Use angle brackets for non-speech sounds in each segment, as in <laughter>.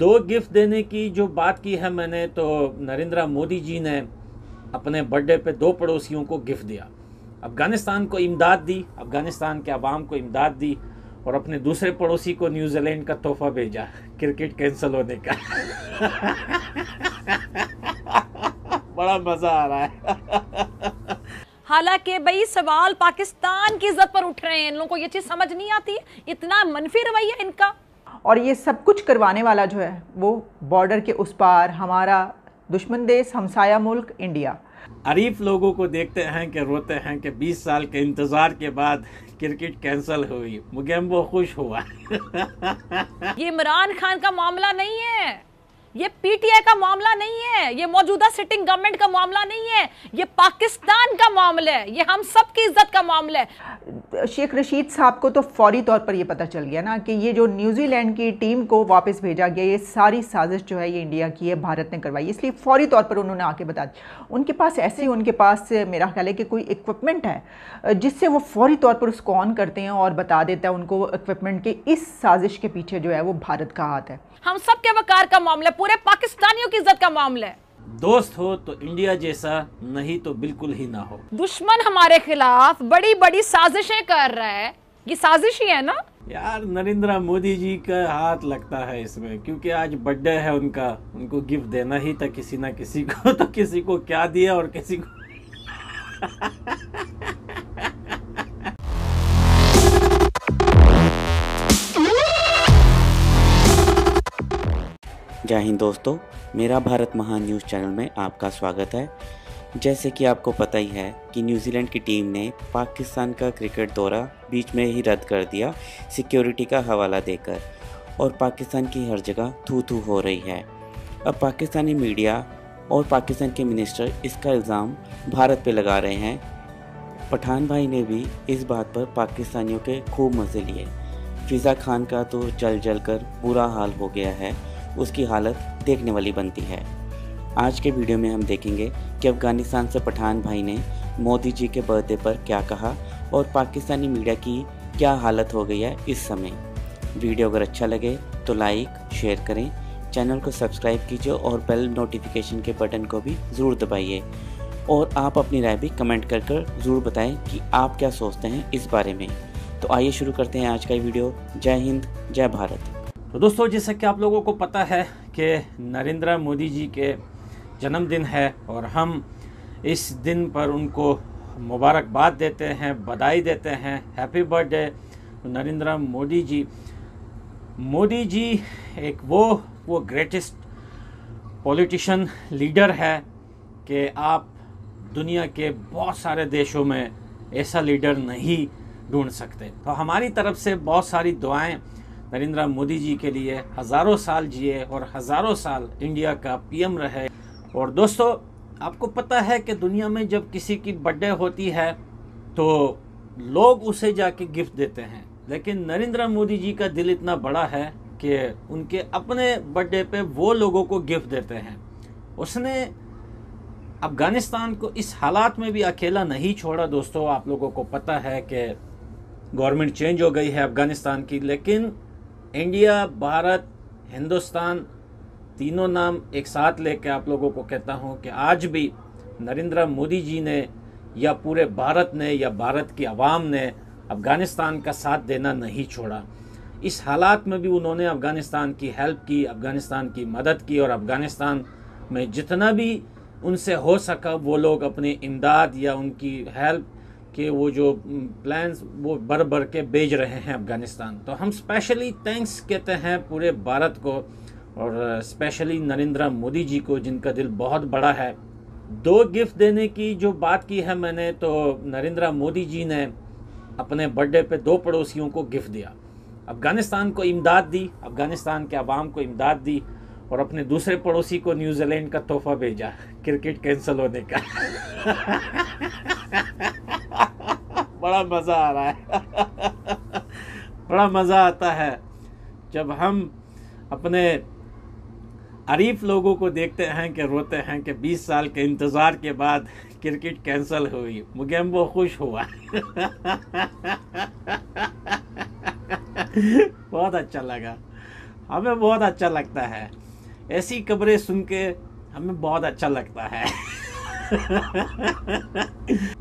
दो गिफ्ट देने की जो बात की है मैंने तो नरेंद्र मोदी जी ने अपने बर्थडे पे दो पड़ोसियों को गिफ्ट दिया अफ़गानिस्तान को इमदाद दी अफ़गानिस्तान के आवाम को इमदाद दी और अपने दूसरे पड़ोसी को न्यूजीलैंड का तोहफा भेजा क्रिकेट कैंसिल होने का <laughs> बड़ा मज़ा आ रहा है हालांकि भाई सवाल पाकिस्तान की इज्जत पर उठ रहे हैं इन लोगों को ये चीज़ समझ नहीं आती इतना मनफी रवैया इनका और ये सब कुछ करवाने वाला जो है वो बॉर्डर के उस पार हमारा दुश्मन देश हमसाया मुल्क इंडिया अरीफ लोगों को देखते हैं कि रोते हैं कि 20 साल के इंतज़ार के बाद क्रिकेट कैंसिल हुई मुगेम्बो खुश हुआ <laughs> ये इमरान खान का मामला नहीं है ये पीटीआई का मामला नहीं है ये मौजूदा सिटिंग गवर्नमेंट का मामला नहीं है ये पाकिस्तान का मामला है ये हम सब की इज्जत का मामला है शेख रशीद साहब को तो फौरी तौर पर ये पता चल गया ना कि ये जो न्यूजीलैंड की टीम को वापस भेजा गया ये सारी साजिश जो है ये इंडिया की है भारत ने करवाई इसलिए फौरी तौर पर उन्होंने आके बता दिया उनके पास ऐसे ही उनके पास मेरा ख्याल है कि कोई इक्विपमेंट है जिससे वो फौरी तौर पर उसको ऑन करते हैं और बता देता है उनको इक्विपमेंट के इस साजिश के पीछे जो है वो भारत का हाथ है हम सब के वकार का मामला पूरे पाकिस्तानियों की इज्जत का मामला है दोस्त हो तो इंडिया जैसा नहीं तो बिल्कुल ही ना हो दुश्मन हमारे खिलाफ बड़ी बड़ी साजिशें कर रहा है ये साजिश ही है ना यार नरेंद्र मोदी जी का हाथ लगता है इसमें क्योंकि आज बर्थडे है उनका उनको गिफ्ट देना ही था किसी ना किसी को तो किसी को क्या दिया और किसी को <laughs> जय हिंद दोस्तों मेरा भारत महान न्यूज़ चैनल में आपका स्वागत है जैसे कि आपको पता ही है कि न्यूजीलैंड की टीम ने पाकिस्तान का क्रिकेट दौरा बीच में ही रद्द कर दिया सिक्योरिटी का हवाला देकर और पाकिस्तान की हर जगह थू थू हो रही है अब पाकिस्तानी मीडिया और पाकिस्तान के मिनिस्टर इसका इल्ज़ाम भारत पर लगा रहे हैं पठान भाई ने भी इस बात पर पाकिस्तानियों के खूब मज़े लिए फिज़ा खान का तो जल जल कर बुरा हाल हो गया है उसकी हालत देखने वाली बनती है आज के वीडियो में हम देखेंगे कि अफगानिस्तान से पठान भाई ने मोदी जी के बर्थडे पर क्या कहा और पाकिस्तानी मीडिया की क्या हालत हो गई है इस समय वीडियो अगर अच्छा लगे तो लाइक शेयर करें चैनल को सब्सक्राइब कीजिए और बेल नोटिफिकेशन के बटन को भी ज़रूर दबाइए और आप अपनी राय भी कमेंट कर कर ज़रूर बताएं कि आप क्या सोचते हैं इस बारे में तो आइए शुरू करते हैं आज का वीडियो जय हिंद जय भारत तो दोस्तों जैसा कि आप लोगों को पता है कि नरेंद्र मोदी जी के जन्मदिन है और हम इस दिन पर उनको मुबारकबाद देते हैं बधाई देते हैं हैप्पी बर्थडे नरेंद्र मोदी जी मोदी जी एक वो वो ग्रेटेस्ट पॉलिटिशियन लीडर है कि आप दुनिया के बहुत सारे देशों में ऐसा लीडर नहीं ढूंढ सकते तो हमारी तरफ से बहुत सारी दुआएं नरेंद्र मोदी जी के लिए हज़ारों साल जिए और हज़ारों साल इंडिया का पीएम रहे और दोस्तों आपको पता है कि दुनिया में जब किसी की बर्थडे होती है तो लोग उसे जाके गिफ्ट देते हैं लेकिन नरेंद्र मोदी जी का दिल इतना बड़ा है कि उनके अपने बर्थडे पे वो लोगों को गिफ्ट देते हैं उसने अफ़गानिस्तान को इस हालात में भी अकेला नहीं छोड़ा दोस्तों आप लोगों को पता है कि गवर्नमेंट चेंज हो गई है अफ़गानिस्तान की लेकिन इंडिया भारत हिंदुस्तान तीनों नाम एक साथ लेके आप लोगों को कहता हूँ कि आज भी नरेंद्र मोदी जी ने या पूरे भारत ने या भारत की आवाम ने अफ़गानिस्तान का साथ देना नहीं छोड़ा इस हालात में भी उन्होंने अफ़गानिस्तान की हेल्प की अफ़गानिस्तान की मदद की और अफ़गानिस्तान में जितना भी उनसे हो सका वो लोग अपनी इमदाद या उनकी हेल्प कि वो जो प्लान्स वो भर भर के भेज रहे हैं अफ़गानिस्तान तो हम स्पेशली थैंक्स कहते हैं पूरे भारत को और स्पेशली नरेंद्र मोदी जी को जिनका दिल बहुत बड़ा है दो गिफ्ट देने की जो बात की है मैंने तो नरेंद्र मोदी जी ने अपने बर्थडे पे दो पड़ोसियों को गिफ्ट दिया अफ़गानिस्तान को इमदाद दी अफ़गानिस्तान के आवाम को इमदाद दी और अपने दूसरे पड़ोसी को न्यूजीलैंड का तोहफा भेजा क्रिकेट कैंसिल होने का बड़ा मज़ा आ रहा है बड़ा मज़ा आता है जब हम अपने अरीफ लोगों को देखते हैं कि रोते हैं कि 20 साल के इंतज़ार के बाद क्रिकेट कैंसिल हुई वो खुश हुआ बहुत अच्छा लगा हमें बहुत अच्छा लगता है ऐसी खबरें सुन के हमें बहुत अच्छा लगता है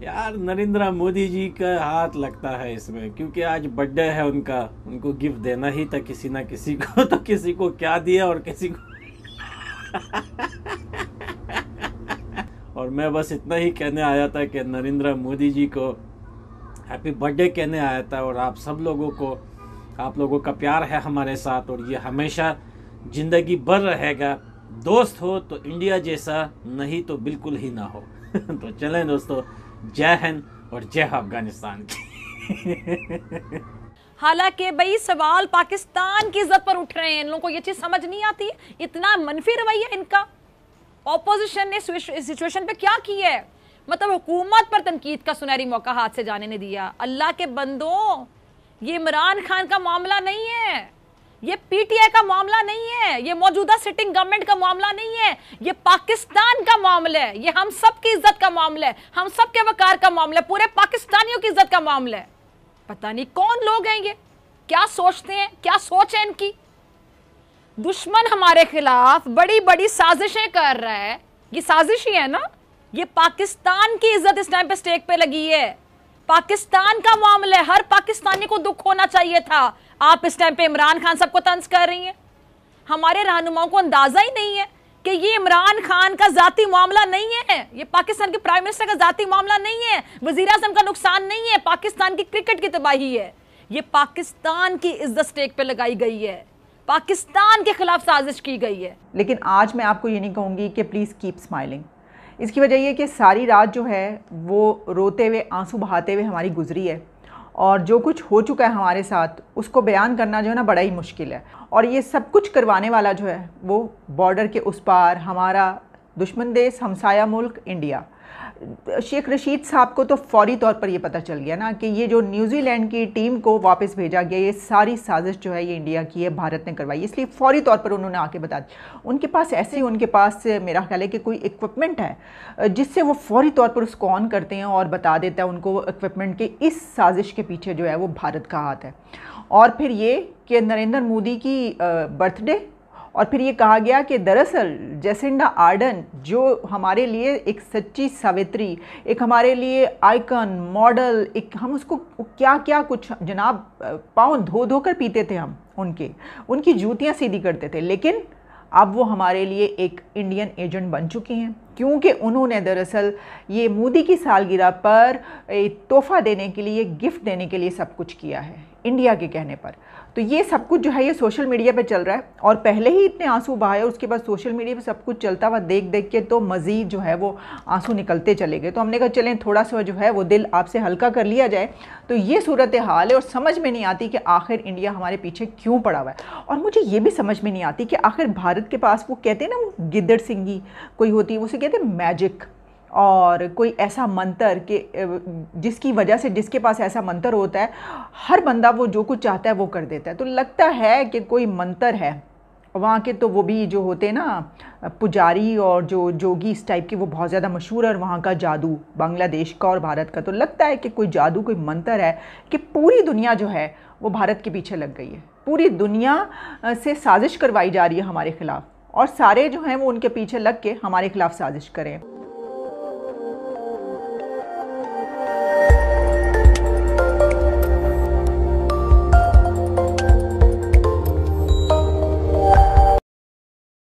यार नरेंद्र मोदी जी का हाथ लगता है इसमें क्योंकि आज बर्थडे है उनका उनको गिफ्ट देना ही था किसी ना किसी को तो किसी को क्या दिया और किसी को और मैं बस इतना ही कहने आया था कि नरेंद्र मोदी जी को हैप्पी बर्थडे कहने आया था और आप सब लोगों को आप लोगों का प्यार है हमारे साथ और ये हमेशा जिंदगी भर रहेगा दोस्त हो तो इंडिया जैसा नहीं तो बिल्कुल ही ना हो <laughs> तो चलें दोस्तों जय हिंद और जय अफगानिस्तान <laughs> हालांकि भाई सवाल पाकिस्तान की इज्जत पर उठ रहे हैं इन लोगों को ये चीज समझ नहीं आती इतना मनफी रवैया इनका ऑपोजिशन ने सिचुएशन पे क्या किया है मतलब हुकूमत पर तनकीद का सुनहरी मौका हाथ से जाने ने दिया अल्लाह के बंदों ये इमरान खान का मामला नहीं है ये पीटीआई का मामला नहीं है ये मौजूदा सिटिंग गवर्नमेंट का मामला नहीं है ये पाकिस्तान का मामला है ये हम सब की इज्जत का मामला है हम सब के वकार का मामला है पूरे पाकिस्तानियों की इज्जत का मामला है पता नहीं कौन लोग हैं ये क्या सोचते हैं क्या सोच है इनकी दुश्मन हमारे खिलाफ बड़ी बड़ी साजिशें कर रहा है ये साजिश ही है ना ये पाकिस्तान की इज्जत इस टाइम पे स्टेक पे लगी है पाकिस्तान का मामला है हर पाकिस्तानी को दुख होना चाहिए था आप इस टाइम पे इमरान खान सबको तंज कर रही हैं हमारे रहनुमाओं को अंदाजा ही नहीं है कि ये इमरान खान का जाती मामला नहीं है ये पाकिस्तान के प्राइम मिनिस्टर का जाती मामला नहीं है वजीर अजम का नुकसान नहीं है पाकिस्तान की क्रिकेट की तबाही है ये पाकिस्तान की इज्जत स्टेक पे लगाई गई है पाकिस्तान के खिलाफ साजिश की गई है लेकिन आज मैं आपको ये नहीं कहूँगी कि प्लीज़ कीप स्माइलिंग इसकी वजह यह कि सारी रात जो है वो रोते हुए आंसू बहाते हुए हमारी गुजरी है और जो कुछ हो चुका है हमारे साथ उसको बयान करना जो है ना बड़ा ही मुश्किल है और ये सब कुछ करवाने वाला जो है वो बॉर्डर के उस पार हमारा दुश्मन देश हमसाया मुल्क इंडिया शेख रशीद साहब को तो फौरी तौर पर यह पता चल गया ना कि ये जो न्यूजीलैंड की टीम को वापस भेजा गया ये सारी साजिश जो है ये इंडिया की है भारत ने करवाई इसलिए फौरी तौर पर उन्होंने आके बता दिया उनके पास ऐसे ही उनके पास मेरा ख्याल है कि कोई इक्विपमेंट है जिससे वो फौरी तौर पर उसको ऑन करते हैं और बता देता है उनको इक्विपमेंट के इस साजिश के पीछे जो है वो भारत का हाथ है और फिर ये कि नरेंद्र मोदी की बर्थडे और फिर ये कहा गया कि दरअसल जेसिंडा आर्डन जो हमारे लिए एक सच्ची सावित्री एक हमारे लिए आइकन मॉडल एक हम उसको क्या क्या कुछ जनाब पाँव धो धो कर पीते थे हम उनके उनकी जूतियाँ सीधी करते थे लेकिन अब वो हमारे लिए एक इंडियन एजेंट बन चुकी हैं क्योंकि उन्होंने दरअसल ये मोदी की सालगिरह पर तोहफ़ा देने के लिए गिफ्ट देने के लिए सब कुछ किया है इंडिया के कहने पर तो ये सब कुछ जो है ये सोशल मीडिया पे चल रहा है और पहले ही इतने आंसू बहाए उसके बाद सोशल मीडिया पे सब कुछ चलता हुआ देख देख के तो मज़ीद जो है वो आंसू निकलते चले गए तो हमने कहा चलें थोड़ा सा जो है वो दिल आपसे हल्का कर लिया जाए तो ये सूरत हाल है और समझ में नहीं आती कि आखिर इंडिया हमारे पीछे क्यों पड़ा हुआ है और मुझे ये भी समझ में नहीं आती कि आखिर भारत के पास वो कहते हैं ना वो गिद्दड़ सिंगी कोई होती है उसे कहते कहते हैं मैजिक और कोई ऐसा मंत्र के जिसकी वजह से जिसके पास ऐसा मंत्र होता है हर बंदा वो जो कुछ चाहता है वो कर देता है तो लगता है कि कोई मंत्र है वहाँ के तो वो भी जो होते हैं ना पुजारी और जो जोगी इस टाइप के वो बहुत ज़्यादा मशहूर है और वहाँ का जादू बांग्लादेश का और भारत का तो लगता है कि कोई जादू कोई मंत्र है कि पूरी दुनिया जो है वो भारत के पीछे लग गई है पूरी दुनिया से साजिश करवाई जा रही है हमारे ख़िलाफ़ और सारे जो हैं वो उनके पीछे लग के हमारे खिलाफ साजिश करें